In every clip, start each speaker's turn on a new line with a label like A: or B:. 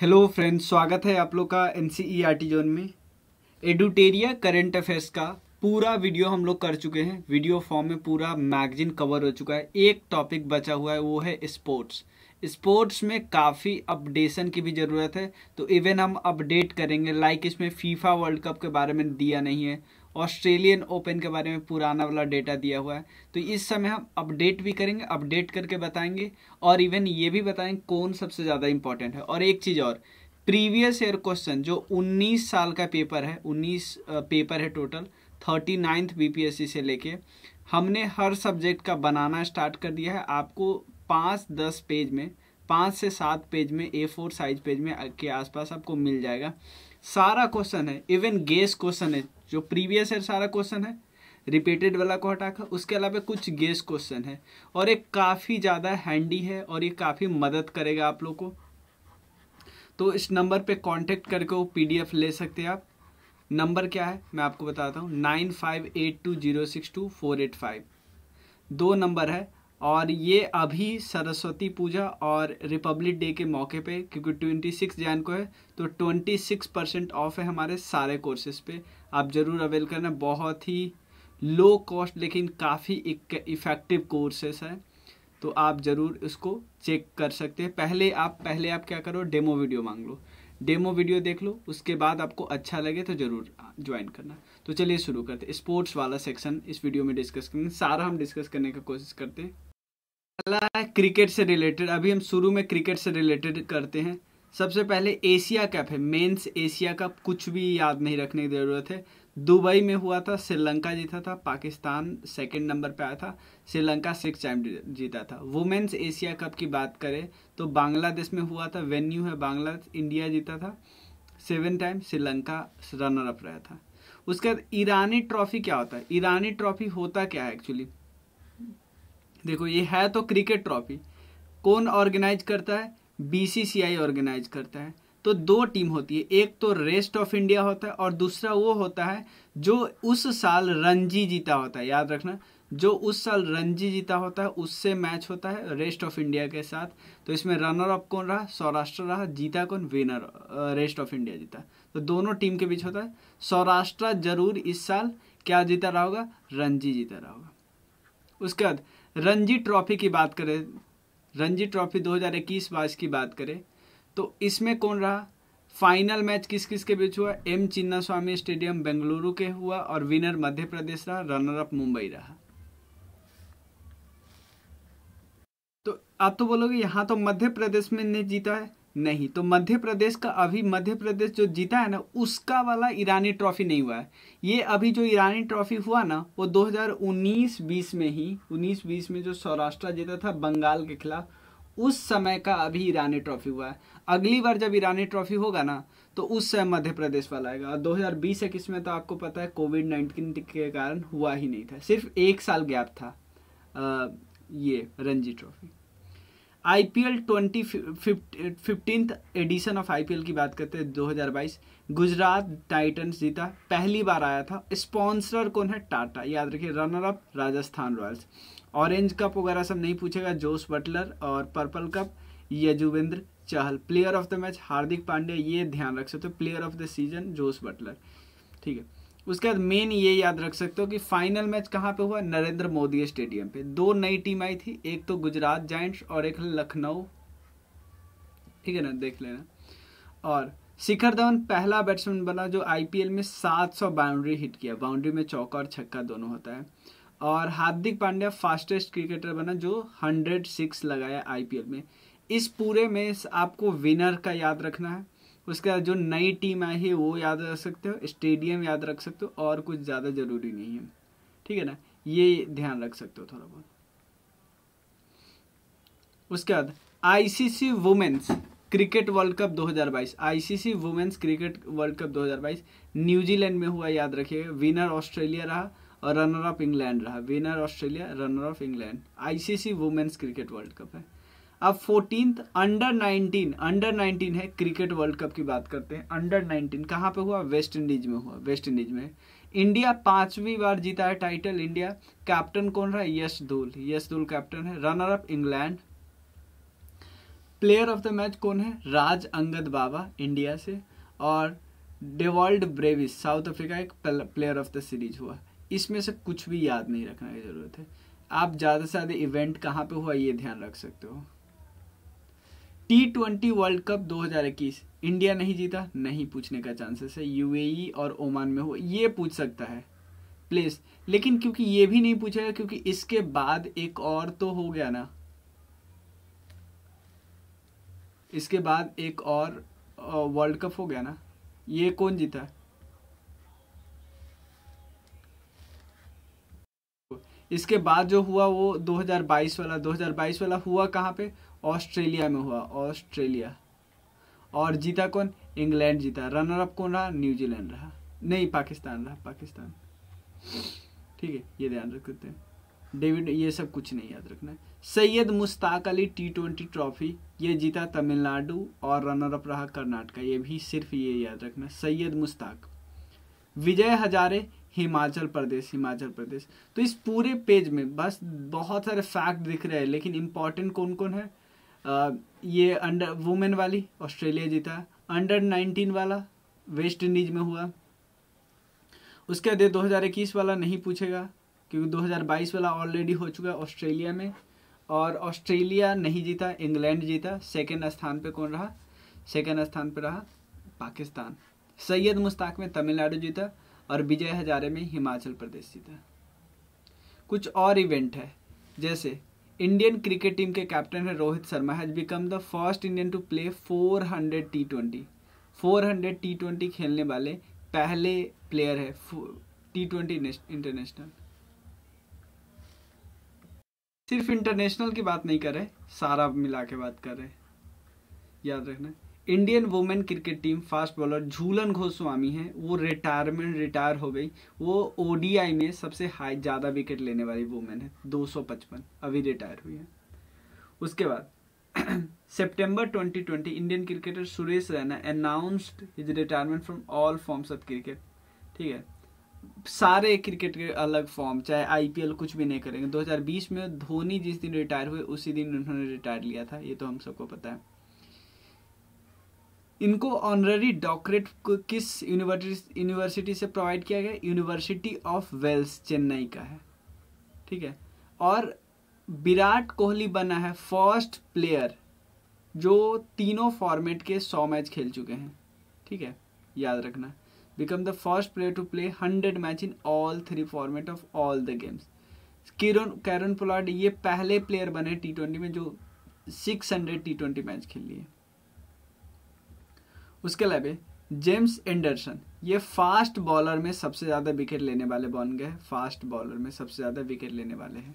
A: Hello friends स्वागत है आप लोग का N C E R T zone में एडुटेरिया करेंट अफेयर्स का पूरा वीडियो हम लोग कर चुके हैं वीडियो फॉर्म में पूरा मैगजीन कवर हो चुका है एक टॉपिक बचा हुआ है वो है स्पोर्ट्स स्पोर्ट्स में काफ़ी अपडेशन की भी ज़रूरत है तो इवन हम अपडेट करेंगे लाइक इसमें फीफा वर्ल्ड कप के बारे में दिया नहीं है ऑस्ट्रेलियन ओपन के बारे में पुराना वाला डेटा दिया हुआ है तो इस समय हम अपडेट भी करेंगे अपडेट करके बताएंगे और इवन ये भी बताएंगे कौन सबसे ज़्यादा इंपॉर्टेंट है और एक चीज़ और प्रीवियस ईयर क्वेश्चन जो 19 साल का पेपर है 19 पेपर है टोटल थर्टी नाइन्थ बी से लेके हमने हर सब्जेक्ट का बनाना स्टार्ट कर दिया है आपको पाँच दस पेज में पाँच से सात पेज में ए फोर साइज पेज में के आसपास आपको मिल जाएगा सारा क्वेश्चन है इवन गेस क्वेश्चन है जो प्रीवियस ईयर सारा क्वेश्चन है रिपीटेड वाला को हटाकर उसके अलावा कुछ गेस क्वेश्चन है और ये काफ़ी ज़्यादा हैंडी है और ये काफ़ी मदद करेगा आप लोग को तो इस नंबर पे कांटेक्ट करके वो पीडीएफ ले सकते हैं आप नंबर क्या है मैं आपको बताता हूँ nine five eight two zero six two four eight five दो नंबर है और ये अभी सरस्वती पूजा और रिपब्लिक डे के मौके पे क्योंकि ट्वेंटी सिक्स जैन को है तो ट्वेंटी सिक्स परसेंट ऑफ है हमारे सारे कोर्सेज पे आप ज़रूर अवेल करना बहुत ही लो कॉस्ट लेकिन काफ़ी इफ़ेक्टिव कोर्सेस है तो आप ज़रूर इसको चेक कर सकते हैं पहले आप पहले आप क्या करो डेमो वीडियो मांग लो डेमो वीडियो देख लो उसके बाद आपको अच्छा लगे तो ज़रूर ज्वाइन करना तो चलिए शुरू करते स्पोर्ट्स वाला सेक्शन इस वीडियो में डिस्कस करेंगे सारा हम डिस्कस करने का कोशिश करते हैं पहला है क्रिकेट से रिलेटेड अभी हम शुरू में क्रिकेट से रिलेटेड करते हैं सबसे पहले एशिया कप है मेंस एशिया कप कुछ भी याद नहीं रखने की ज़रूरत है दुबई में हुआ था श्रीलंका जीता था पाकिस्तान सेकंड नंबर पे आया था श्रीलंका सिक्स टाइम जीता था वुमेन्स एशिया कप की बात करें तो बांग्लादेश में हुआ था वेन्यू है बांग्लादेश इंडिया जीता था seven time Sri Lanka runner up रहा था उसके बाद ईरानी ट्रॉफी क्या होता है ईरानी ट्रॉफी होता क्या है एक्चुअली देखो ये है तो क्रिकेट ट्रॉफी कौन ऑर्गेनाइज करता है बीसीसीआई ऑर्गेनाइज करता है तो दो टीम होती है एक तो रेस्ट ऑफ इंडिया होता है और दूसरा वो होता है जो उस साल रणजी जीता होता है याद रखना जो उस साल रणजी जीता होता है उससे मैच होता है रेस्ट ऑफ इंडिया के साथ तो इसमें रनर अप कौन रहा सौराष्ट्र रहा जीता कौन विनर रेस्ट ऑफ इंडिया जीता तो दोनों टीम के बीच होता है सौराष्ट्र जरूर इस साल क्या जीता रहा होगा रणजी जीता रहा होगा उसके बाद रणजी ट्रॉफी की बात करें रणजी ट्रॉफी 2021 बाईस की बात करें तो इसमें कौन रहा फाइनल मैच किस किस के बीच हुआ एम चिन्ना स्वामी स्टेडियम बेंगलुरु के हुआ और विनर मध्य प्रदेश रहा रनर अप मुंबई रहा तो आप तो बोलोगे यहां तो मध्य प्रदेश में ने जीता है नहीं तो मध्य प्रदेश का अभी मध्य प्रदेश जो जीता है ना उसका वाला ईरानी ट्रॉफी नहीं हुआ है ये अभी जो ईरानी ट्रॉफी हुआ ना वो 2019-20 में ही 19-20 में जो सौराष्ट्र जीता था बंगाल के खिलाफ उस समय का अभी ईरानी ट्रॉफी हुआ है अगली बार जब ईरानी ट्रॉफी होगा ना तो उस समय मध्य प्रदेश वाला आएगा और दो हज़ार में तो आपको पता है कोविड नाइन्टीन के कारण हुआ ही नहीं था सिर्फ एक साल गैप था आ, ये Ranji trophy I P L twenty fifteen edition of I P L की बात करते हैं 2022 गुजरात टाइटन्स जीता पहली बार आया था स्पॉन्सर कौन है टाटा याद रखिए runner up Rajasthan Royals orange cup वगैरह सब नहीं पूछेगा जोस बटलर और purple cup Yuzvendra Chahal player of the match Hardik Pandya ये ध्यान रख सकते हो player of the season Jos Buttler ठीक है उसके बाद मेन ये याद रख सकते हो कि फाइनल मैच कहाँ पे हुआ नरेंद्र मोदी स्टेडियम पे दो नई टीम आई थी एक तो गुजरात जाइंट्स और एक लखनऊ ठीक है ना देख लेना और शिखर धवन पहला बैट्समैन बना जो आईपीएल में 700 बाउंड्री हिट किया बाउंड्री में चौका और छक्का दोनों होता है और हार्दिक पांड्या फास्टेस्ट क्रिकेटर बना जो 106 लगाया आईपीएल में इस पूरे में आपको विनर का याद रखना है उसके बाद जो नई टीम आई है वो याद रख सकते हो स्टेडियम याद रख सकते हो और कुछ ज़्यादा ज़रूरी नहीं है ठीक है ना ये ध्यान रख सकते हो थोड़ा बहुत उसके बाद ICC women's cricket world cup 2022 ICC women's cricket world cup 2022 New Zealand में हुआ याद रखिएगा विनर ऑस्ट्रेलिया रहा और रनर ऑफ इंग्लैंड रहा winner Australia runner of England ICC women's cricket world cup है अब fourteen under nineteen under nineteen है क्रिकेट वर्ल्ड कप की बात करते हैं अंडर नाइनटीन कहाँ पे हुआ वेस्ट इंडीज में हुआ वेस्ट इंडीज में इंडिया पांचवी बार जीता है टाइटल इंडिया कैप्टन कौन रहा है यश धूल यश धूल कैप्टन है runner up England player of the match कौन है राज अंगद बाबा इंडिया से और डेवॉल्ड ब्रेविस साउथ अफ्रीका एक प्लेयर ऑफ द सीरीज हुआ इसमें से कुछ भी याद नहीं रखने की ज़रूरत है आप ज़्यादा से ज़्यादा इवेंट कहाँ पे हुआ ये ध्यान रख सकते हो T twenty world cup 2021 India नहीं जीता नहीं पूछने का चांसेस है यूएई e और ओमान में हो ये पूछ सकता है प्लेस लेकिन क्योंकि ये भी नहीं पूछेगा क्योंकि इसके बाद एक और तो हो गया ना इसके बाद एक और वर्ल्ड कप हो गया ना ये कौन जीता है इसके बाद जो हुआ वो 2022 वाला 2022 वाला हुआ कहाँ पे ऑस्ट्रेलिया में हुआ ऑस्ट्रेलिया और जीता कौन इंग्लैंड जीता रनर अप कौन रहा न्यूजीलैंड रहा नहीं पाकिस्तान रहा पाकिस्तान ठीक है ये ध्यान रखते हैं डेविड ये सब कुछ नहीं याद रखना है Syed Mushtaq Ali T twenty trophy ये जीता तमिलनाडु और रनर अप रहा कर्नाटका ये भी सिर्फ ये याद रखना सैयद मुश्ताक विजय हजारे हिमाचल प्रदेश हिमाचल प्रदेश तो इस पूरे पेज में बस बहुत सारे फैक्ट दिख रहे हैं लेकिन इंपॉर्टेंट कौन कौन है ये अंडर वुमेन वाली ऑस्ट्रेलिया जीता अंडर नाइनटीन वाला वेस्ट इंडीज में हुआ उसके बाद इक्कीस वाला नहीं पूछेगा क्योंकि 2022 वाला ऑलरेडी हो चुका है ऑस्ट्रेलिया में और ऑस्ट्रेलिया नहीं जीता इंग्लैंड जीता सेकेंड स्थान पे कौन रहा सेकेंड स्थान पे रहा पाकिस्तान सैयद मुश्ताक में तमिलनाडु जीता और विजय हजारे में हिमाचल प्रदेश जीता कुछ और इवेंट है जैसे इंडियन क्रिकेट टीम के कैप्टन है Rohit Sharma has become the first Indian to play 400 T twenty four hundred T twenty खेलने वाले पहले प्लेयर है टी ट्वेंटी इंटरनेशनल सिर्फ इंटरनेशनल की बात नहीं कर रहे सारा मिला के बात कर रहे याद रखना Indian women cricket team fast bowler Jhulan Goswami हैं वो रिटायरमेंट रिटायर हो गई वो ओडीआई में सबसे हाई ज़्यादा विकेट लेने वाली वुमेन है 255 अभी रिटायर हुई है उसके बाद सितंबर 2020 Indian cricketer Suresh Raina announced his retirement from all forms of cricket ठीक है सारे क्रिकेट के अलग फॉर्म चाहे आईपीएल कुछ भी नहीं करेंगे 2020 में धोनी जिस दिन रिटायर हुए उसी दिन उन्होंने रिटायर लिया था ये तो हम सबको पता है इनको ऑनररी डॉक्टरेट किस यूनिवर्सिटी यूनिवर्सिटी से प्रोवाइड किया गया यूनिवर्सिटी ऑफ वेल्स चेन्नई का है ठीक है और विराट कोहली बना है फर्स्ट प्लेयर जो तीनों फॉर्मेट के सौ मैच खेल चुके हैं ठीक है याद रखना become the first player to play hundred match in all three format of all the games Kieron Kieron Pollard ये पहले प्लेयर बने टी ट्वेंटी में जो six hundred T twenty match खेल लिए उसके अलावा जेम्स एंडरसन ये फास्ट बॉलर में सबसे ज़्यादा विकेट लेने वाले बन गए फास्ट बॉलर में सबसे ज़्यादा विकेट लेने वाले हैं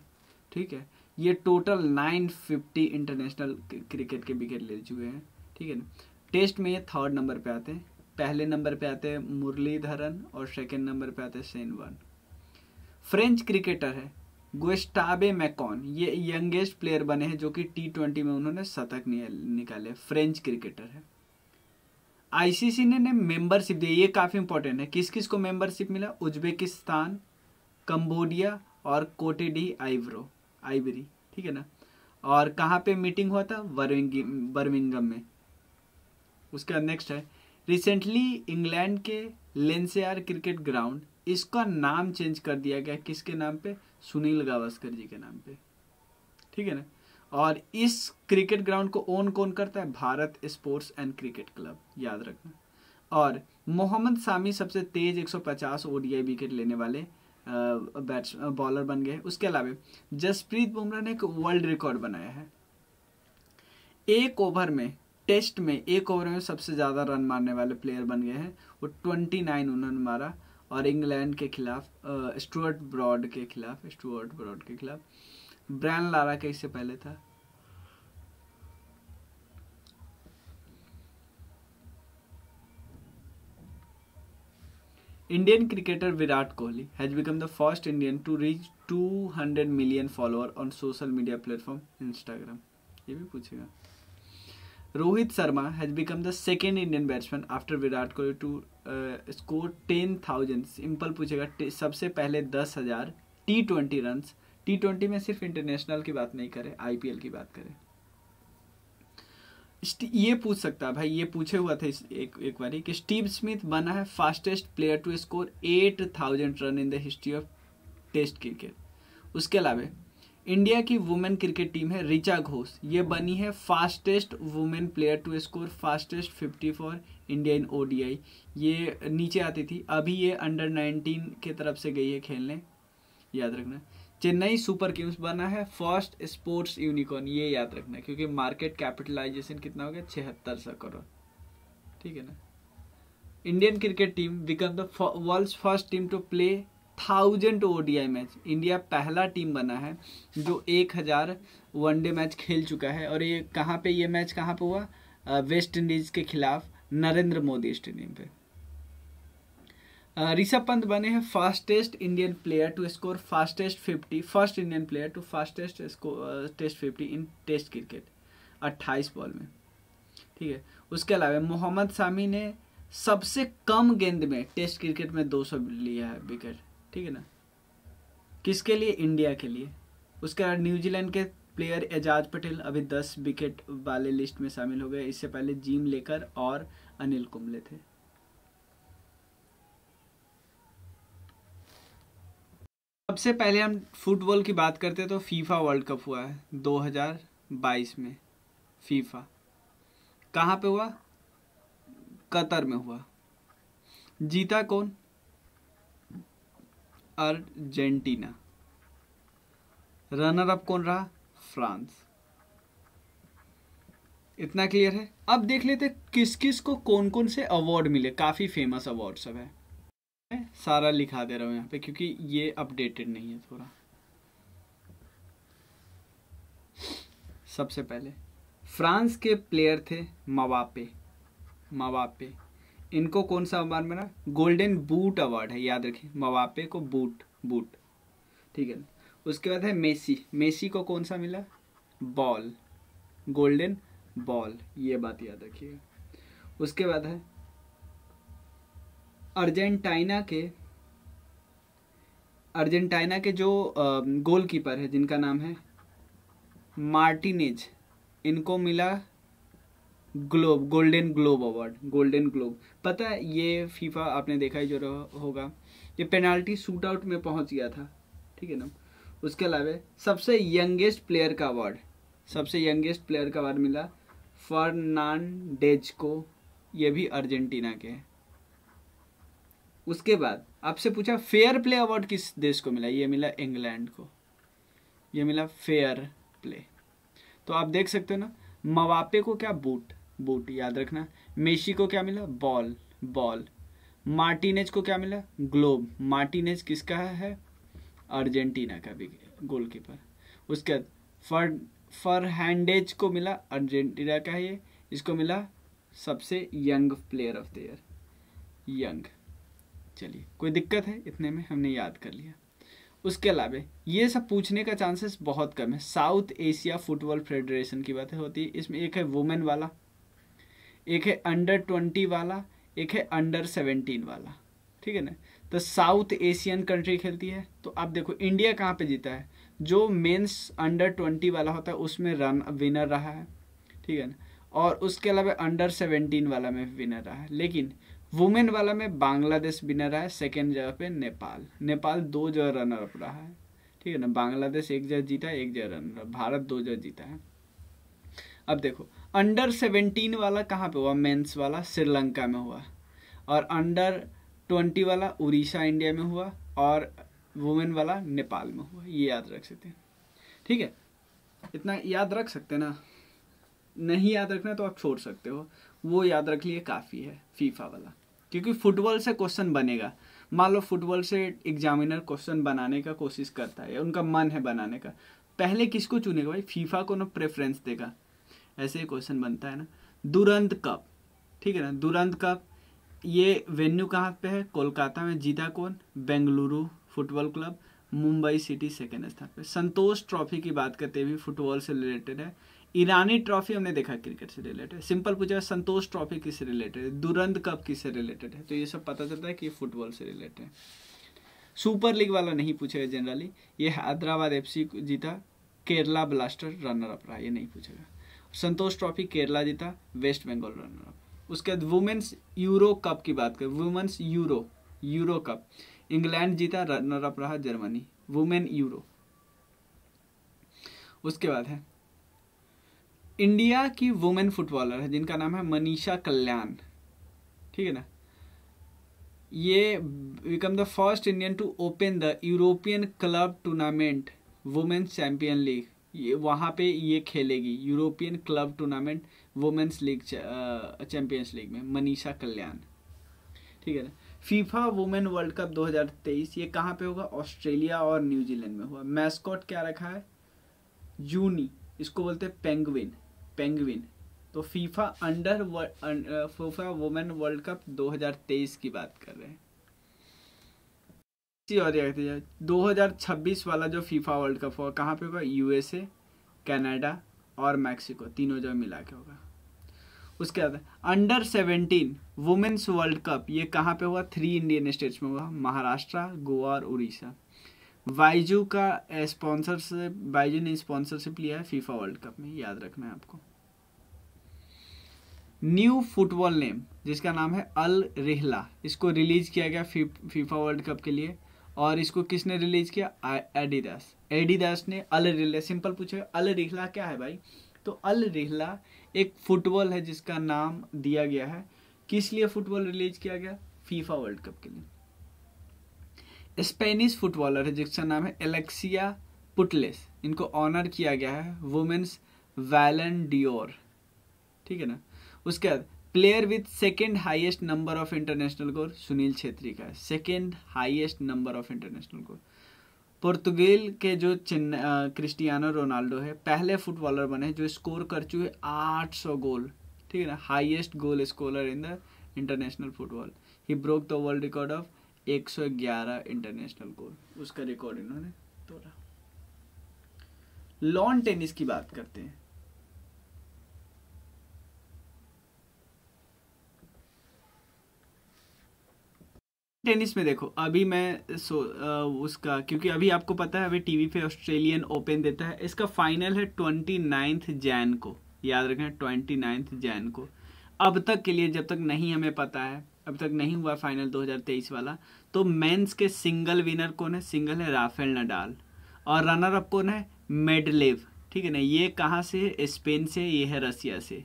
A: ठीक है ये टोटल 950 इंटरनेशनल क्रिकेट के विकेट ले चुके हैं ठीक है ना टेस्ट में ये थर्ड नंबर पे आते हैं पहले नंबर पे आते हैं मुरलीधरन और सेकेंड नंबर पे आते हैं सेन वन फ्रेंच क्रिकेटर है गोस्टाबे मैकॉन ये यंगेस्ट प्लेयर बने हैं जो कि टी ट्वेंटी में उन्होंने शतक निकाले फ्रेंच क्रिकेटर है आईसीसी ने, ने मेंबरशिप दी ये काफ़ी इंपॉर्टेंट है किस किस को मेंबरशिप मिला उज्बेकिस्तान कंबोडिया और कोटेडी डी आइब्रो आइबरी ठीक है ना और कहाँ पे मीटिंग हुआ था बर्मिंगम में उसके बाद नेक्स्ट है रिसेंटली इंग्लैंड के लेंसेयार क्रिकेट ग्राउंड इसका नाम चेंज कर दिया गया किसके नाम पे सुनील गावस्कर जी के नाम पे ठीक है ना और इस क्रिकेट ग्राउंड को ओन कौन करता है Bharat sports and cricket club याद रखना और मोहम्मद सामी सबसे तेज 150 ओडीआई विकेट लेने वाले बैट्स बॉलर बन गए उसके अलावा जसप्रीत बुमराह ने एक वर्ल्ड रिकॉर्ड बनाया है एक ओवर में टेस्ट में एक ओवर में सबसे ज़्यादा रन मारने वाले प्लेयर बन गए हैं वो ट्वेंटी नाइन उन्होंने मारा और इंग्लैंड के खिलाफ स्टुअर्ट ब्रॉड के खिलाफ स्टुअर्ट ब्रॉड के खिलाफ ब्रैन लारा के इससे पहले था Indian cricketer Virat Kohli has become the first Indian to reach 200 million follower on social media platform Instagram ये भी पूछेगा Rohit Sharma has become the second Indian batsman after Virat Kohli to score ten thousand simple पूछेगा सबसे पहले दस हजार T twenty run T twenty में सिर्फ इंटरनेशनल की बात नहीं करें आईपीएल की बात करें ये पूछ सकता है भाई ये पूछे हुआ था एक एक बार कि स्टीव स्मिथ बना है fastest player to score eight thousand run in the history of test cricket उसके अलावा इंडिया की वुमेन क्रिकेट टीम है रिचा घोष ये बनी है fastest women player to score fastest fifty for India in ODI ये नीचे आती थी अभी ये अंडर नाइनटीन के तरफ से गई है खेलने याद रखना चेन्नई सुपर किंग्स बना है फर्स्ट स्पोर्ट्स यूनिकॉर्न ये याद रखना क्योंकि मार्केट कैपिटलाइजेशन कितना हो गया छिहत्तर सौ करोड़ ठीक है ना Indian cricket team become the world first team to play thousand ODI match India पहला टीम बना है जो एक हज़ार वनडे मैच खेल चुका है और ये कहाँ पे ये मैच कहाँ पे हुआ वेस्ट इंडीज़ के खिलाफ नरेंद्र मोदी स्टेडियम पे ऋषभ uh, पंत बने हैं fastest Indian player to score fastest fifty first Indian player to fastest test fifty in test cricket अट्ठाईस बॉल में ठीक है उसके अलावा मोहम्मद सामी ने सबसे कम गेंद में टेस्ट क्रिकेट में 200 लिया है विकेट ठीक है ना किसके लिए इंडिया के लिए उसके बाद न्यूजीलैंड के प्लेयर एजाज पटेल अभी 10 विकेट वाले लिस्ट में शामिल हो गए इससे पहले जीम लेकर और अनिल कुंबले थे सबसे पहले हम फुटबॉल की बात करते हैं तो फीफा वर्ल्ड कप हुआ है 2022 में फीफा कहाँ पे हुआ कतर में हुआ जीता कौन अर्जेंटीना रनर अप कौन रहा फ्रांस इतना क्लियर है अब देख लेते किस किस को कौन कौन से अवार्ड मिले काफ़ी फेमस अवार्ड सब है सारा लिखा दे रहा हूँ यहाँ पे क्योंकि ये अपडेटेड नहीं है थोड़ा सबसे पहले फ्रांस के प्लेयर थे मवापे मवापे इनको कौन सा अवार्ड मिला गोल्डन बूट अवार्ड है याद रखिए मवापे को बूट बूट ठीक है उसके बाद है मेसी मेसी को कौन सा मिला बॉल गोल्डन बॉल ये बात याद रखिएगा उसके बाद है अर्जेंटाइना के अर्जेंटाइना के जो गोलकीपर है जिनका नाम है मार्टिनेज इनको मिला globe golden globe award golden globe पता है ये फीफा आपने देखा ही जो होगा ये पेनाल्टी शूट आउट में पहुंच गया था ठीक है ना उसके अलावा सबसे यंगेस्ट प्लेयर का अवार्ड सबसे यंगेस्ट प्लेयर का अवार्ड मिला फर्नांडेज को ये भी अर्जेंटीना के हैं उसके बाद आपसे पूछा फेयर प्ले अवार्ड किस देश को मिला ये मिला इंग्लैंड को ये मिला फेयर प्ले तो आप देख सकते हो ना मवापे को क्या बूट बूट याद रखना मेसी को क्या मिला बॉल बॉल मार्टिनेज को क्या मिला ग्लोब मार्टिनेज किसका है अर्जेंटीना का भी गोलकीपर उसके बाद फर हैंडेज को मिला अर्जेंटीना का है ये इसको मिला सबसे young player of the year young चलिए कोई दिक्कत है इतने में हमने याद कर लिया उसके अलावा ये सब पूछने का चांसेस बहुत कम है साउथ एशिया फुटबॉल फेडरेशन की बातें होती है इसमें एक है वुमेन वाला एक है अंडर ट्वेंटी वाला एक है अंडर सेवेंटीन वाला ठीक है ना तो साउथ एशियन कंट्री खेलती है तो आप देखो इंडिया कहाँ पे जीता है जो मेंस अंडर ट्वेंटी वाला होता है उसमें रन विनर रहा है ठीक है ना और उसके अलावा अंडर सेवेंटीन वाला में विनर रहा है लेकिन वुमेन वाला में बांग्लादेश विनर रहा है सेकेंड जगह पे नेपाल नेपाल दो जगह रनर अप रहा है ठीक है ना बांग्लादेश एक जगह जीता एक जगह रनर भारत दो जगह जीता है अब देखो अंडर सेवेंटीन वाला कहाँ पे हुआ मेंस वाला श्रीलंका में हुआ और अंडर ट्वेंटी वाला उड़ीसा इंडिया में हुआ और वुमेन वाला नेपाल में हुआ ये याद रख सकते हैं ठीक है इतना याद रख सकते ना नहीं याद रखना तो आप छोड़ सकते हो वो याद रख लिए काफ़ी है फीफा वाला क्योंकि फुटबॉल से क्वेश्चन बनेगा मान लो फुटबॉल से एग्जामिनर क्वेश्चन बनाने का कोशिश करता है उनका मन है बनाने का पहले किसको चुनेगा भाई फीफा को ना प्रेफरेंस देगा ऐसे ही क्वेश्चन बनता है ना दुरंत कप ठीक है ना दुरंत कप ये वेन्यू कहाँ पे है कोलकाता में जीता कौन Bengaluru football club Mumbai city second स्थान पे संतोष ट्रॉफी की बात करते हुए फुटबॉल से रिलेटेड है ईरानी ट्रॉफी हमने देखा क्रिकेट से रिलेटेड सिंपल पूछा संतोष ट्रॉफी किससे रिलेटेड है दुरंत कप किससे रिलेटेड है तो ये सब पता चलता है कि फुटबॉल से रिलेटेड है सुपर लीग वाला नहीं पूछेगा जनरली ये हैदराबाद एफ जीता केरला ब्लास्टर रनर अप रहा ये नहीं पूछेगा संतोष ट्रॉफी केरला जीता वेस्ट बंगाल रनर अप उसके बाद वुमेंस यूरो कप की बात करें women's euro euro cup England जीता रनर अप रहा जर्मनी वुमेन यूरो उसके बाद है इंडिया की वुमेन फुटबॉलर है जिनका नाम है मनीषा कल्याण ठीक है ना ये become the first Indian to open the European club tournament women's champion league ये वहाँ पे ये खेलेगी European club tournament women's league champions league में मनीषा कल्याण ठीक है ना फीफा वुमेन वर्ल्ड कप 2023 ये कहाँ पे होगा ऑस्ट्रेलिया और न्यूजीलैंड में हुआ मैस्कॉट क्या रखा है जूनी इसको बोलते हैं पेंगविन पेंगविन तो FIFA under um, FIFA women world cup 2023 की बात कर रहे हैं और हजार 2026 वाला जो फीफा वर्ल्ड कप होगा कहाँ पे होगा यूएसए कनाडा और मैक्सिको तीनों जगह मिला के होगा उसके बाद अंडर 17 वुमेन्स वर्ल्ड कप ये कहाँ पे हुआ थ्री इंडियन स्टेट्स में हुआ महाराष्ट्र गोवा और उड़ीसा बाइजू का स्पॉन्सरशिप बाइजू ने स्पॉन्सरशिप लिया है फीफा वर्ल्ड कप में याद रखना है आपको न्यू फुटबॉल नेम जिसका नाम है अल रिहला इसको रिलीज किया गया फी, फीफा वर्ल्ड कप के लिए और इसको किसने रिलीज किया एडिडास एडिडास ने अल रिहला सिंपल पूछे अल रिहला क्या है भाई तो अल रिहला एक फुटबॉल है जिसका नाम दिया गया है किस लिए फुटबॉल रिलीज किया गया फीफा वर्ल्ड कप के लिए स्पेनिश फुटबॉलर है जिसका नाम है एलेक्सिया पुटलेस इनको ऑनर किया गया है वुमेन्स वैलन डियोर ठीक है ना उसके बाद player with second highest number of international goal Sunil Chhetri का है second highest number of international goal पुर्तगाल के जो चिन्ह क्रिस्टियानो रोनाल्डो है पहले फुटबॉलर बने जो स्कोर कर चुके आठ सौ गोल ठीक है ना highest goal scorer in the international football he broke the world record of 111 international goal उसका रिकॉर्ड इन्होंने तोड़ा लॉन टेनिस की बात करते हैं टेनिस में देखो अभी मैं सो आ, उसका क्योंकि अभी आपको पता है अभी टीवी पे ऑस्ट्रेलियन ओपन देता है इसका फाइनल है ट्वेंटी नाइन्थ जैन को याद रखें ट्वेंटी नाइन्थ जैन को अब तक के लिए जब तक नहीं हमें पता है अभी तक नहीं हुआ फाइनल 2023 वाला तो मेंस के सिंगल विनर कौन है सिंगल है राफेल नडाल और रनर अप कौन है मेडलेव ठीक है ना ये कहाँ से है स्पेन से ये है रसिया से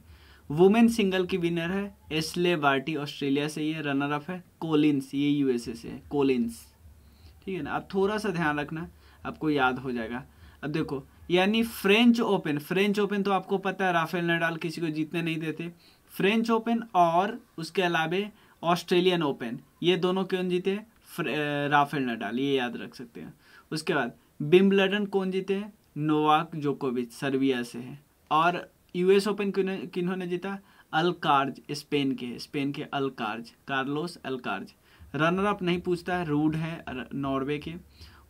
A: वुमेन सिंगल की विनर है एसले वार्टी ऑस्ट्रेलिया से ये रनर अप है कोलिन्स ये यूएसए से है कोलिन्स ठीक है ना आप थोड़ा सा ध्यान रखना आपको याद हो जाएगा अब देखो यानी फ्रेंच ओपन फ्रेंच ओपन तो आपको पता है राफेल नडाल किसी को जीतने नहीं देते फ्रेंच ओपन और उसके अलावे ऑस्ट्रेलियन ओपन ये दोनों कौन जीते हैं राफेल नडाल ये याद रख सकते हैं उसके बाद बिम्बलडन कौन जीते हैं नोवाक जोकोविच सर्बिया से है और यूएस ओपन किन्होंने जीता अलकार्ज स्पेन के स्पेन के Alcaraz Carlos Alcaraz runner up नहीं पूछता है रूड है नॉर्वे के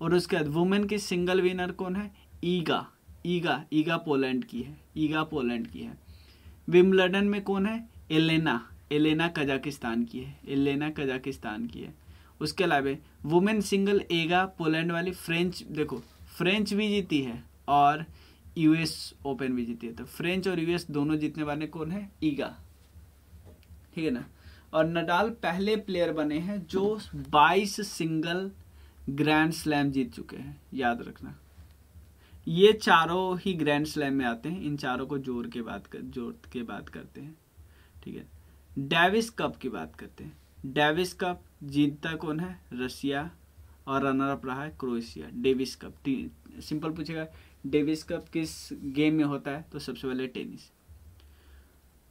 A: और उसके बाद वुमेन की सिंगल विनर कौन है ईगा ईगा ईगा पोलैंड की है ईगा पोलैंड की है विम्बलडन में कौन है एलेना एलेना कजाकिस्तान की है एलेना कजाकिस्तान की है उसके अलावा वुमेन सिंगल एगा पोलैंड वाली फ्रेंच देखो फ्रेंच भी जीती है और यूएस ओपन भी जीती है तो फ्रेंच और यूएस दोनों जीतने वाले कौन है ईगा ठीक है ना और नडाल पहले प्लेयर बने हैं जो 22 सिंगल ग्रैंड स्लैम जीत चुके हैं याद रखना ये चारों ही ग्रैंड स्लैम में आते हैं इन चारों को जोड़ के बात कर जोड़ के बात करते हैं ठीक है डेविस कप की बात करते हैं डेविस कप जीतता कौन है रसिया और रनर अप रहा है क्रोएशिया डेविस कप सिंपल पूछेगा डेविस कप किस गेम में होता है तो सबसे पहले टेनिस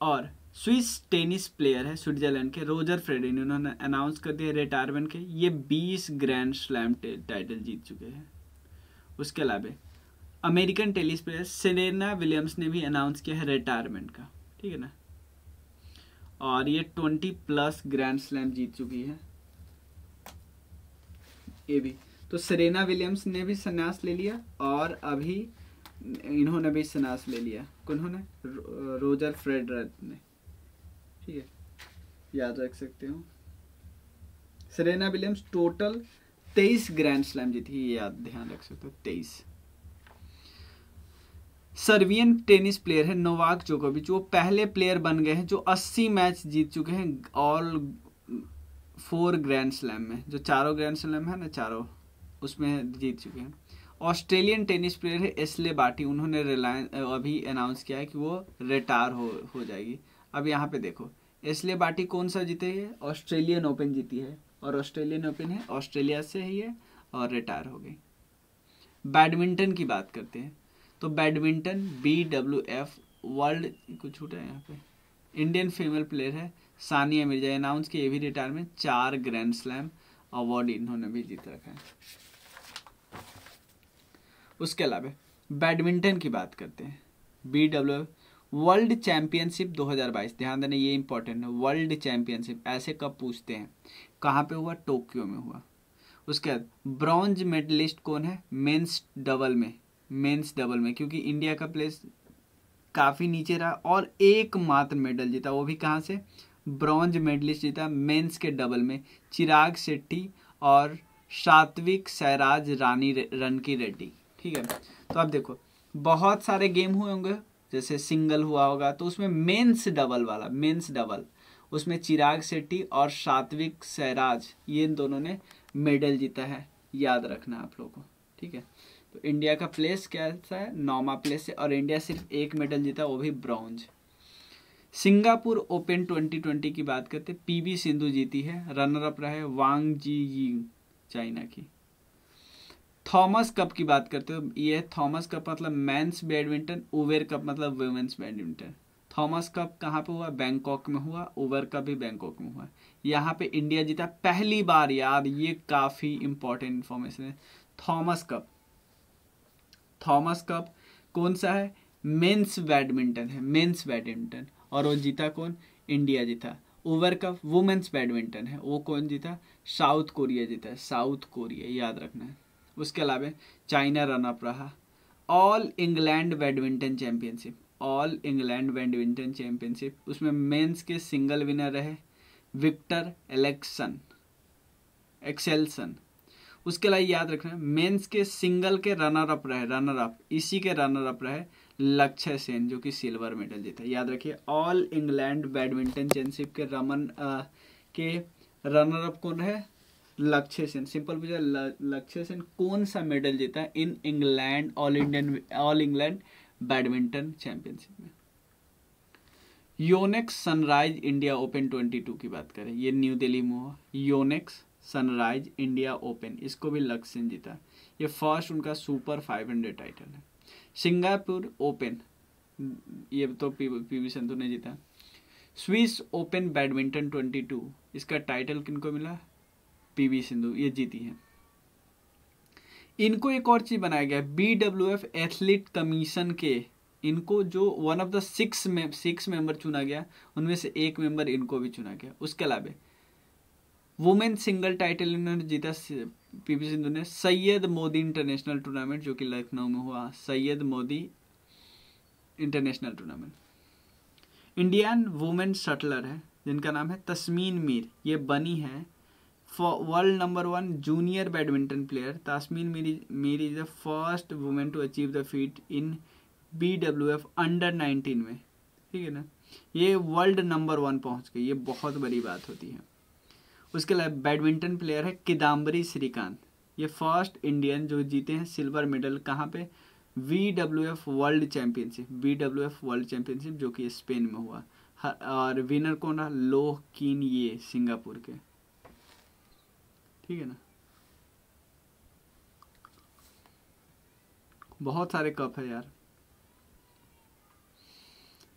A: और स्विस टेनिस प्लेयर है स्विट्जरलैंड के रोजर फ्रेडिन उन्होंने अनाउंस कर दिया रिटायरमेंट के ये 20 ग्रैंड स्लैम टाइटल जीत चुके हैं उसके अलावा American tennis player Serena Williams ने भी अनाउंस किया है रिटायरमेंट का ठीक है ना और ये ट्वेंटी प्लस ग्रैंड स्लैम जीत चुकी है ये भी तो सरेना विलियम्स ने भी संन्यास ले लिया और अभी इन्होंने भी संन्यास ले लिया उन्होंने रोजर फ्रेडर ने ठीक है याद रख सकते हो सरेना विलियम्स टोटल तेईस ग्रैंड स्लैम जीती है याद ध्यान रख सकते हो तेईस सर्वियन टेनिस प्लेयर है नोवाक जोकोविच वो पहले प्लेयर बन गए हैं जो 80 मैच जीत चुके हैं ऑल फोर ग्रैंड स्लैम में जो चारों ग्रैंड स्लैम है ना चारों उसमें जीत चुके हैं ऑस्ट्रेलियन टेनिस प्लेयर है एसले बाटी उन्होंने रिलायंस अभी अनाउंस किया है कि वो रिटायर हो हो जाएगी अब यहाँ पे देखो एसले बाटी कौन सा जीते है ऑस्ट्रेलियन ओपन जीती है और ऑस्ट्रेलियन ओपन है ऑस्ट्रेलिया से ही है और रिटायर हो गई बैडमिंटन की बात करते हैं तो badminton B W F world कुछ छूटा है यहाँ पे इंडियन फीमेल प्लेयर है सानिया मिर्जा अनाउंस ये भी रिटायरमेंट चार ग्रैंड स्लैम अवार्ड इन्होंने भी जीत रखा है उसके अलावा बैडमिंटन की बात करते हैं बी डब्ल्यू वर्ल्ड चैंपियनशिप 2022 ध्यान देना ये इंपॉर्टेंट है वर्ल्ड चैंपियनशिप ऐसे कब पूछते हैं कहाँ पे हुआ टोक्यो में हुआ उसके बाद ब्रॉन्ज मेडलिस्ट कौन है मेंस डबल में मेंस डबल में क्योंकि इंडिया का प्लेस काफ़ी नीचे रहा और एकमात्र मेडल जीता वो भी कहाँ से ब्रॉन्ज मेडलिस्ट जीता मेंस के डबल में चिराग शेट्टी और सात्विक सैराज रानी रनकी रेड्डी ठीक है तो अब देखो बहुत सारे गेम हुए होंगे जैसे सिंगल हुआ होगा तो उसमें मेंस डबल वाला मेंस डबल उसमें चिराग शेट्टी और सात्विक सैराज ये इन दोनों ने मेडल जीता है याद रखना आप लोगों को ठीक है तो इंडिया का प्लेस कैसा है नौवा प्लेस है और इंडिया सिर्फ एक मेडल जीता वो भी ब्रॉन्ज सिंगापुर ओपन 2020 की बात करते पीवी सिंधु जीती है रनर अप रहे वांग जी यी चाइना की थॉमस कप की बात करते हो ये थॉमस कप मतलब मेंस बैडमिंटन ओवर कप मतलब वुमेन्स बैडमिंटन थॉमस कप कहाँ पे हुआ बैंकॉक में हुआ ओवर कप भी बैंकॉक में हुआ यहाँ पे इंडिया जीता पहली बार यार ये काफ़ी इंपॉर्टेंट इन्फॉर्मेशन है थॉमस कप थॉमस कप कौन सा है मेंस बैडमिंटन है मेंस बैडमिंटन और वो जीता कौन इंडिया जीता ओवर कप वुमेन्स बैडमिंटन है वो कौन जीता साउथ कोरिया जीता है साउथ कोरिया याद रखना है उसके अलावा चाइना रनअप रहा All England badminton championship All England badminton championship उसमें मेंस के सिंगल विनर रहे विक्टर एलेक्सन एक्सेलसन उसके लिए याद रखना है मेन्स के सिंगल के रनर अप रहे रनर अप इसी के रनर अप रहे लक्ष्य सेन जो कि सिल्वर मेडल जीता याद रखिए ऑल इंग्लैंड बैडमिंटन चैंपियनशिप के रमन आ, के रनर अप कौन रहे लक्ष्य सेन सिंपल पूछा लक्ष्य सेन कौन सा मेडल जीता है in England all Indian all England badminton championship में योनेक्स सनराइज इंडिया ओपन 22 की बात करें ये न्यू दिल्ली में हुआ योनेक्स सनराइज इंडिया ओपन इसको भी लक्ष्य जीता ये फर्स्ट उनका सुपर फाइव हंड्रेड टाइटल है सिंगापुर ओपन ये तो पी वी सिंधु ने जीता स्विस ओपन बैडमिंटन 22 इसका टाइटल किनको मिला पीवी सिंधु ये जीती है इनको एक और चीज़ बनाया गया B W F athlete commission के इनको जो one of the six six member चुना गया उनमें से एक मेंबर इनको भी चुना गया उसके अलावा वुमेन सिंगल टाइटल इन्होंने जीता पीवी सिंधु ने सैयद मोदी इंटरनेशनल टूर्नामेंट जो कि लखनऊ में हुआ Syed Modi international tournament Indian women shuttler है जिनका नाम है तस्मीन मीर ये बनी है world number one junior badminton player Tasnim Mir Mir is the first women to achieve the feat in B W F under nineteen में ठीक है ना ये वर्ल्ड नंबर वन पहुंच गई ये बहुत बड़ी बात होती है उसके अलावा बैडमिंटन प्लेयर है किदाम्बरी श्रीकांत ये फर्स्ट इंडियन जो जीते हैं सिल्वर मेडल कहाँ पे B W F world championship B W F world championship जो कि स्पेन में हुआ और विनर कौन रहा लोह किन ये सिंगापुर के ठीक है ना बहुत सारे कप है यार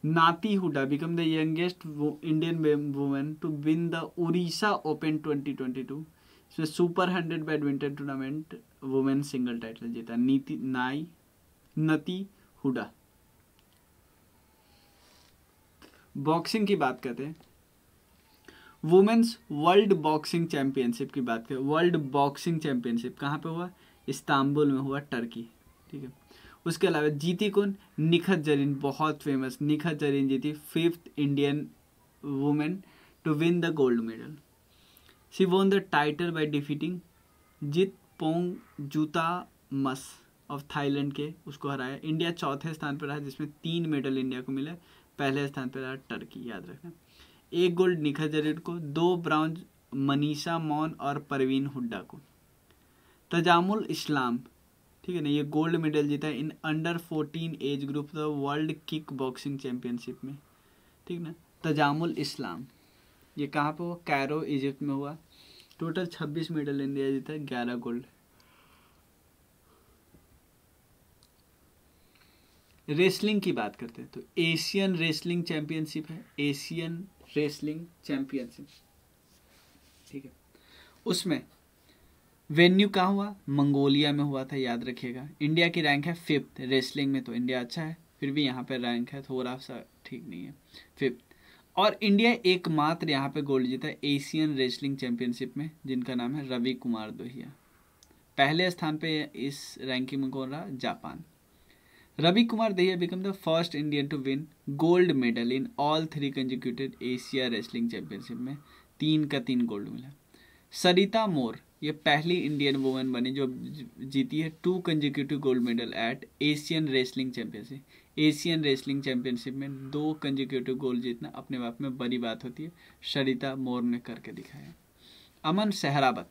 A: Nati Huda became the youngest Indian woman to win open twenty twenty 2022. इसमें super hundred badminton tournament women single title जीता नीति नाई नती हुडा बॉक्सिंग की बात करते हैं वुमेन्स वर्ल्ड बॉक्सिंग चैंपियनशिप की बात करें वर्ल्ड बॉक्सिंग चैंपियनशिप कहाँ पे हुआ इस्तांबुल में हुआ टर्की ठीक है उसके अलावा जीती कौन निखत जरीन बहुत फेमस निखत जरीन जीती fifth Indian women to win the gold medal she won the title by defeating Jitpong Jutamas of Thailand के उसको हराया इंडिया चौथे स्थान पर रहा जिसमें तीन मेडल इंडिया को मिले पहले स्थान पर रहा टर्की याद रखना एक गोल्ड निखत जरीन को दो ब्राउन मनीषा मौन और परवीन हुड्डा को तजामुल इस्लाम ठीक है ना ये गोल्ड मेडल जीता है in under fourteen age group the world kick boxing championship में ठीक ना तजामुल इस्लाम ये कहाँ पे हुआ कैरो इजिप्ट में हुआ टोटल छब्बीस मेडल इंडिया जीता है ग्यारह गोल्ड रेसलिंग की बात करते हैं तो एशियन रेसलिंग चैंपियनशिप है एशियन रेसलिंग चैंपियनशिप ठीक है उसमें वेन्यू कहाँ हुआ मंगोलिया में हुआ था याद रखिएगा इंडिया की रैंक है फिफ्थ रेसलिंग में तो इंडिया अच्छा है फिर भी यहाँ पे रैंक है थोड़ा सा ठीक नहीं है फिफ्थ और इंडिया एकमात्र यहाँ पे गोल्ड जीता है एशियन रेसलिंग चैंपियनशिप में जिनका नाम है रवि कुमार दोहिया पहले स्थान पे इस रैंकिंग में कौन रहा Japan Ravi Kumar Dahiya become the first Indian to win gold medal in all three consecutive Asia wrestling championship में तीन का तीन गोल्ड मिला सरिता मोर ये पहली इंडियन वुमेन बनी जो जीती है two consecutive gold medal at Asian wrestling championship Asian wrestling championship में दो कंजिक्यूटिव गोल्ड जीतना अपने आप में बड़ी बात होती है सरिता मोर ने करके दिखाया Aman Sehrawat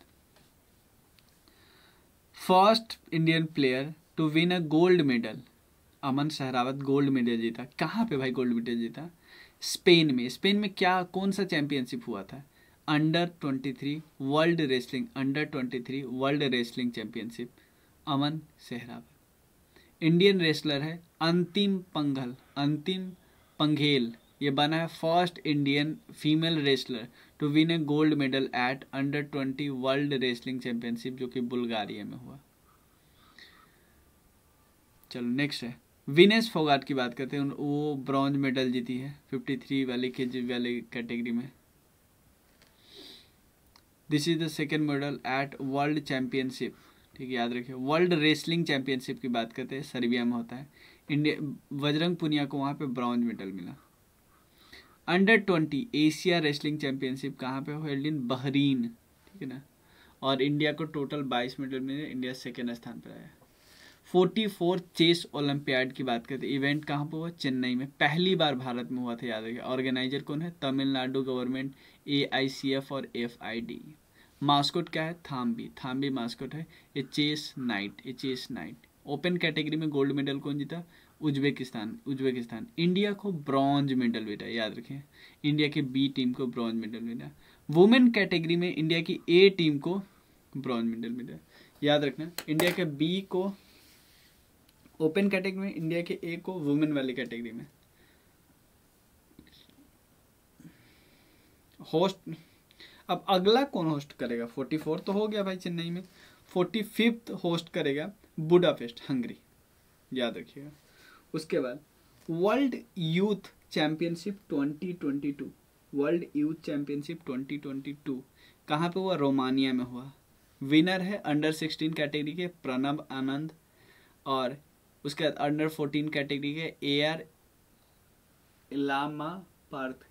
A: first Indian player to win a gold medal Aman Sehrawat gold medal जीता कहाँ पे भाई गोल्ड मेडल जीता स्पेन में स्पेन में क्या कौन सा चैंपियनशिप हुआ था under 23 world wrestling under 23 world wrestling championship Aman Sehrawat Indian wrestler है अंतिम पंघल अंतिम पंघेल ये बना है first Indian female wrestler to win a gold medal at under twenty world wrestling championship जो कि बुल्गारिया में हुआ चलो नेक्स्ट है विनेस फोगाट की बात करते हैं वो ब्रॉन्ज मेडल जीती है 53 वाली के जी वाली कैटेगरी में this is the second medal at world championship ठीक है याद रखिए वर्ल्ड रेसलिंग चैम्पियनशिप की बात करते हैं सर्बिया में होता है इंडिया बजरंग पुनिया को वहाँ पे ब्रॉन्ज मेडल मिला under twenty Asia wrestling championship कहाँ पे हेल्ड इन बहरीन ठीक है ना और इंडिया को टोटल बाईस मेडल मिले इंडिया सेकेंड स्थान पर आया फोर्टी फोर चेस ओलंपियाड की बात करते इवेंट कहाँ पर हुआ चेन्नई में पहली बार भारत में हुआ था याद रखिए ऑर्गेनाइजर कौन है Tamil Nadu government A I C F और एफ आई डी मास्कोट क्या है थाम्बी थाम्बी मास्कोट है a chess knight a chess knight open category में गोल्ड मेडल कौन जीता उज्बेकिस्तान उज्बेकिस्तान इंडिया को ब्रॉन्ज मेडल मिला याद रखें इंडिया के बी टीम को ब्रॉन्ज मेडल मिला वुमेन कैटेगरी में इंडिया की ए टीम को ब्रॉन्ज मेडल मिला याद रखना इंडिया के बी को ओपन कैटेगरी में इंडिया के ए को वुमेन वाली कैटेगरी में होस्ट अब अगला कौन होस्ट करेगा फोर्टी फोर तो हो गया भाई चेन्नई में फोर्टी फिफ्थ होस्ट करेगा बुडापेस्ट हंगरी याद रखिएगा उसके बाद world youth championship twenty twenty two world youth championship twenty twenty two कहाँ पे हुआ रोमानिया में हुआ विनर है अंडर सिक्सटीन कैटेगरी के प्रणब आनंद और उसके बाद अंडर फोर्टीन कैटेगरी के A R Ilamparthi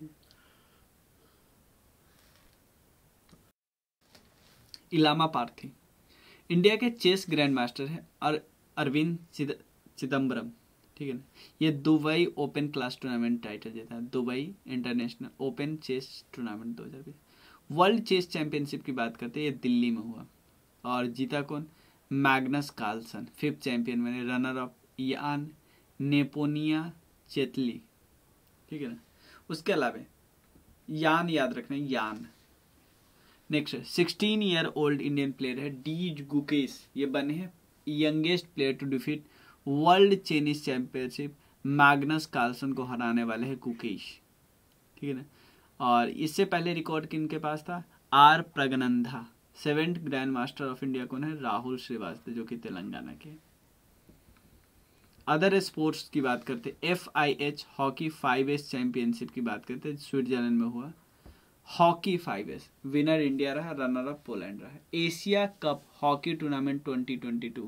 A: Ilamparthi India के चेस ग्रैंड मास्टर हैं और अरविंद चिदम्बरम ठीक है ना ये Dubai Open class tournament title जीता है Dubai international open chess tournament बीस वर्ल्ड चेस चैंपियनशिप की बात करते हैं ये दिल्ली में हुआ और जीता कौन मैग्नस कार्लसन फिफ्थ चैंपियन बने रनर अप यान नेपोनिया चेतली ठीक है ना उसके अलावा यान याद रखना Ian next sixteen year old Indian player है डीज गुकेश ये बने हैं youngest player to defeat world चेनिस चैंपियनशिप मैग्नस कार्लसन को हराने वाले हैं कुकेश ठीक है ना और इससे पहले रिकॉर्ड किन के पास था R Praggnanandhaa seventh grand master of India कौन है राहुल श्रीवास्तव जो कि तेलंगाना के अदर स्पोर्ट्स की बात करते F I H hockey five S championship की बात करते स्विट्जरलैंड में हुआ hockey five S winner India रहा रनर अप पोलैंड रहा एशिया कप हॉकी टूर्नामेंट 2022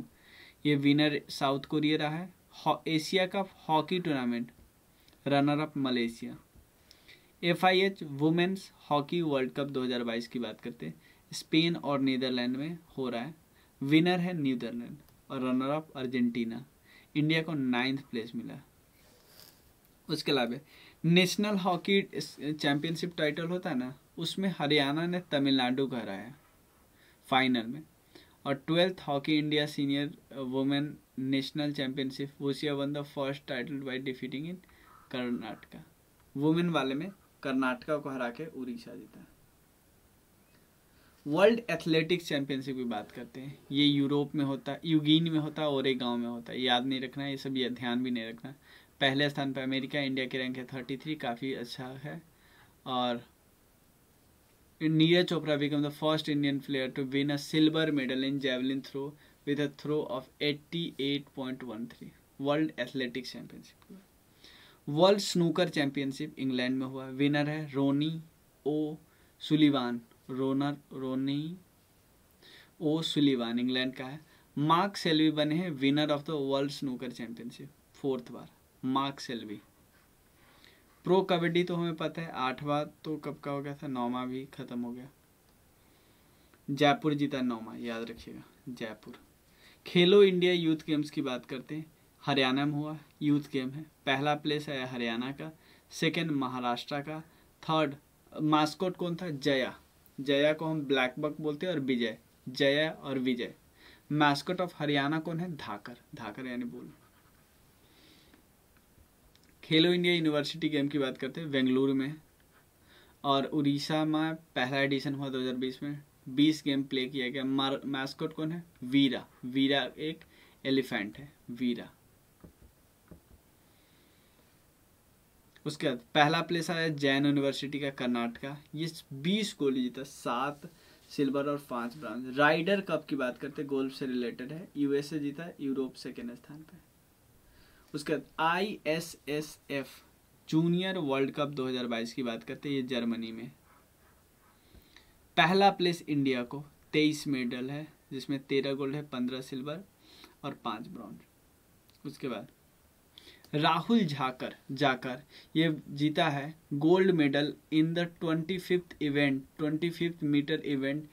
A: ये विनर साउथ कोरिया रहा है Asia Cup hockey tournament runner up Malaysia F I H women's hockey world cup 2022 की बात करते हैं स्पेन और नीदरलैंड में हो रहा है विनर है नीदरलैंड और रनर अप अर्जेंटीना इंडिया को नाइन्थ प्लेस मिला उसके अलावा नेशनल हॉकी चैम्पियनशिप टाइटल होता है ना उसमें हरियाणा ने तमिलनाडु को हराया फाइनल में और twelfth hockey India senior women national championship वोसिया won the first title by defeating in Karnataka women वाले में कर्नाटका को हरा के उड़ीसा जीता वर्ल्ड एथलेटिक्स चैम्पियनशिप की बात करते हैं ये यूरोप में होता है यूगीन में होता है और एक गाँव में होता है याद नहीं रखना ये सब ये ध्यान भी नहीं रखना पहले स्थान पर अमेरिका इंडिया की रैंक है थर्टी थ्री काफ़ी अच्छा है और Neeraj Chopra become the first Indian player to win a silver medal in javelin throw with a throw of three world athletics championship world snooker championship England में हुआ विनर है रोनी ओ सुलीवान रोनर रोनी ओ सुलीवान England का है मार्क सेल्वी बने हैं winner of the world snooker championship fourth बार Mark Selby pro kabaddi तो हमें पता है आठवां तो कब का हो गया था नौवा भी खत्म हो गया जयपुर जीता नौवा याद रखिएगा जयपुर खेलो इंडिया यूथ गेम्स की बात करते हैं हरियाणा में हुआ यूथ गेम है पहला प्लेस आया हरियाणा का सेकेंड महाराष्ट्र का थर्ड मास्कोट कौन था जया जया को हम ब्लैक बक बोलते हैं और विजय जया और विजय मैस्कोट ऑफ हरियाणा कौन है धाकर धाकर यानी बोलो खेलो इंडिया यूनिवर्सिटी गेम की बात करते हैं बेंगलुरु में और उड़ीसा में पहला एडिशन हुआ 2020 में 20 गेम प्ले किया गया मैस्कोट कौन है वीरा वीरा एक एलिफेंट है वीरा उसके बाद पहला प्लेस आया जैन यूनिवर्सिटी का कर्नाटका ये बीस गोल जीता सात सिल्वर और पांच ब्रांज राइडर कप की बात करते गोल्फ से रिलेटेड है यूएसए जीता यूरोप सेकेंड स्थान पर उसके बाद I S S F junior world cup 2022 की बात करते हैं ये जर्मनी में पहला प्लेस इंडिया को तेईस मेडल है जिसमें तेरह गोल्ड है पंद्रह सिल्वर और पांच ब्रॉन्ज उसके बाद राहुल झाकर जाकर ये जीता है gold medal in the twenty fifth event twenty fifth meter event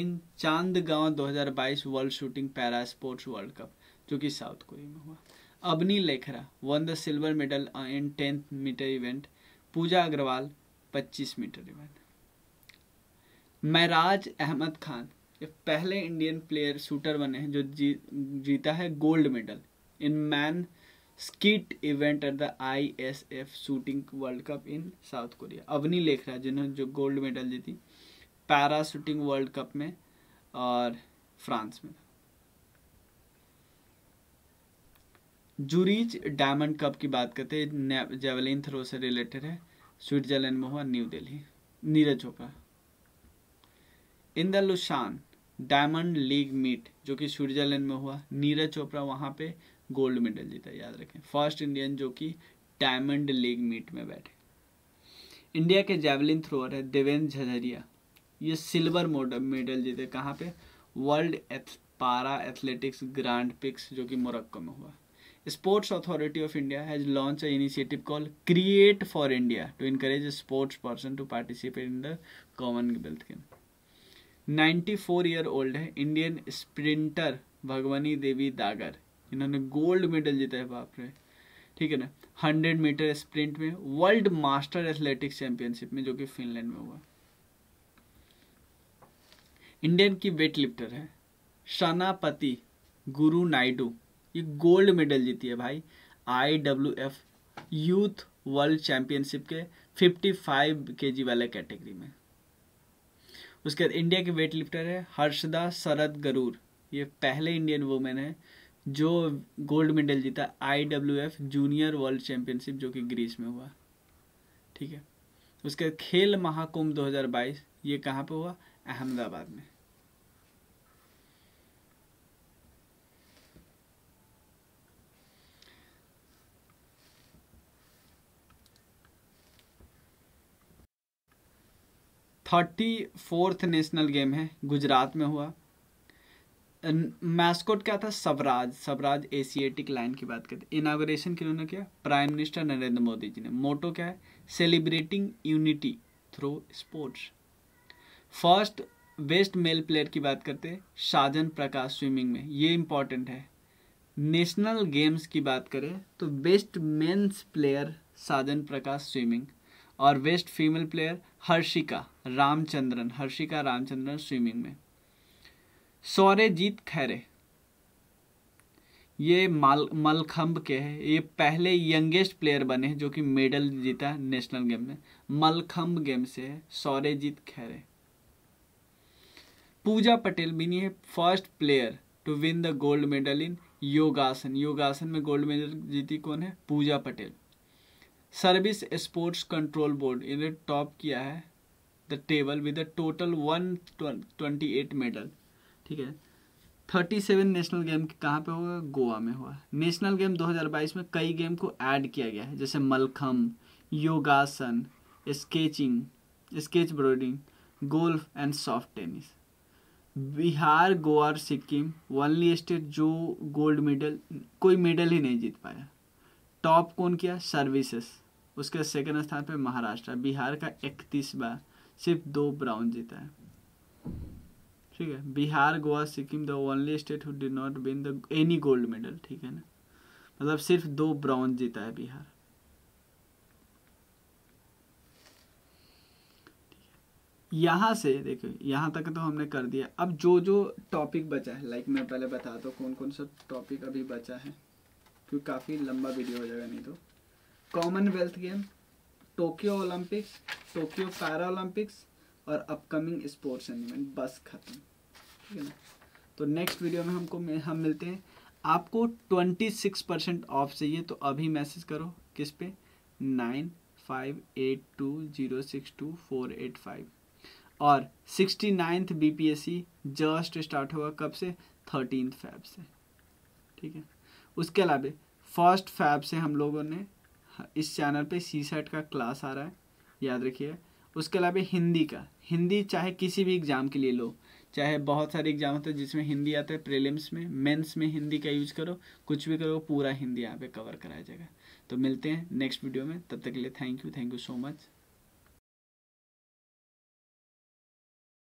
A: in Changwon 2022 world shooting para sports world cup जो कि साउथ कोरिया में हुआ Avani Lekhara won the silver medal in tenth meter event Pooja Agarwal पच्चीस मीटर इवेंट महराज अहमद खान ये पहले Indian player shooter बने हैं जो जी, जीता है gold medal in man skeet event at the I S F shooting world cup in South Korea Avani Lekhara जिन्होंने जो गोल्ड मेडल जीती पैरा शूटिंग वर्ल्ड कप में और फ्रांस में जूरीज डायमंड कप की बात करते हैं जेवलिन थ्रो से रिलेटेड है स्विट्जरलैंड में हुआ New Delhi Neeraj Chopra in the Lausanne Diamond League meet जो कि स्विट्जरलैंड में हुआ नीरज चोपड़ा वहां पे गोल्ड मेडल जीता याद रखें फर्स्ट इंडियन जो कि डायमंड लीग मीट में बैठे इंडिया के जेवलिन थ्रोअर है देवेंद्र झझरिया ये सिल्वर मेडल जीते कहाँ पे वर्ल्ड एथ, पारा एथलेटिक्स ग्रांड पिक्स जो कि मोरक्को में हुआ sports authority of India has launch a initiative call create for India to encourage sports person to participate in the Commonwealth game ninety four year old है Indian sprinter Bhagwani Devi Dagar इन्होंने gold medal जीता है बाप रे ठीक है ना हंड्रेड मीटर स्प्रिंट में वर्ल्ड मास्टर एथलेटिक्स चैंपियनशिप में जो कि फिनलैंड में हुआ इंडियन की वेट लिफ्टर है शनापति गुरु नायडू ये गोल्ड मेडल जीती है भाई I W F youth world championship के 55 जी वाले कैटेगरी में उसके बाद इंडिया के वेट लिफ्टर है हर्षदा शरद गरूर ये पहले इंडियन वुमेन है जो गोल्ड मेडल जीता I W F junior world championship जो कि ग्रीस में हुआ ठीक है उसके बाद खेल महाकुंभ 2022 ये कहाँ पे हुआ अहमदाबाद में थर्टी फोर्थ नेशनल गेम है गुजरात में हुआ मैस्कोट क्या था स्वराज स्वराज एशियाटिक लाइन की बात करते इनाग्रेशन किन्होंने किया प्राइम मिनिस्टर नरेंद्र मोदी जी ने मोटो क्या है celebrating unity through sports first best male player की बात करते साजन प्रकाश स्विमिंग में ये इंपॉर्टेंट है नेशनल गेम्स की बात करें तो best men's player Sajan Prakash swimming और best female player Harshika Ramachandran Harshika Ramachandran swimming में जीत खैरे ये माल मलखम्ब के हैं ये पहले यंगेस्ट प्लेयर बने हैं जो कि मेडल जीता नेशनल गेम में मलखम्ब गेम से है जीत खैरे पूजा पटेल बिनी है first player to win the gold medal in yogasana yogasana में गोल्ड मेडल जीती कौन है Puja Patel service sports control board इन्होंने टॉप किया है the table with the total one twenty eight medal ठीक है थर्टी सेवन नेशनल गेम कहाँ पे हुआ गोवा में हुआ नेशनल गेम 2022 में कई गेम को ऐड किया गया है जैसे mallakhamb yogasana skating skate boarding golf and soft tennis Bihar Goa और सिक्किम वनली स्टेट जो गोल्ड मेडल कोई मेडल ही नहीं जीत पाया टॉप कौन किया सर्विसेस उसके सेकंड स्थान पे महाराष्ट्र बिहार का इकतीस बार सिर्फ दो ब्राउन जीता है ठीक है Bihar Goa Sikkim the only state who did not win the any gold medal ठीक है ना मतलब सिर्फ दो ब्राउन जीता है बिहार यहाँ से देखो यहाँ तक तो हमने कर दिया अब जो जो टॉपिक बचा है लाइक मैं पहले बता दो कौन कौन सा टॉपिक अभी बचा है क्योंकि काफ़ी लंबा वीडियो हो जाएगा नहीं तो commonwealth game Tokyo olympics Tokyo para olympics और अपकमिंग स्पोर्ट्स एंड इवेंट बस खत्म ठीक है ना तो नेक्स्ट वीडियो में हमको हम मिलते हैं आपको ट्वेंटी सिक्स परसेंट ऑफ चाहिए तो अभी मैसेज करो किस पे nine five eight two zero six two four eight five और sixty ninth B P S C just start होगा कब से थर्टीन फैब से ठीक है उसके अलावा फर्स्ट फैब से हम लोगों ने इस चैनल पे सी सेट का क्लास आ रहा है याद रखिए उसके अलावा हिंदी का हिंदी चाहे किसी भी एग्ज़ाम के लिए लो चाहे बहुत सारे एग्ज़ाम होते हैं जिसमें हिंदी आता है प्रीलिम्स में मेंस में हिंदी का यूज़ करो कुछ भी करो पूरा हिंदी यहाँ पे कवर कराया जाएगा तो मिलते हैं नेक्स्ट वीडियो में तब तक के लिए thank you thank you so much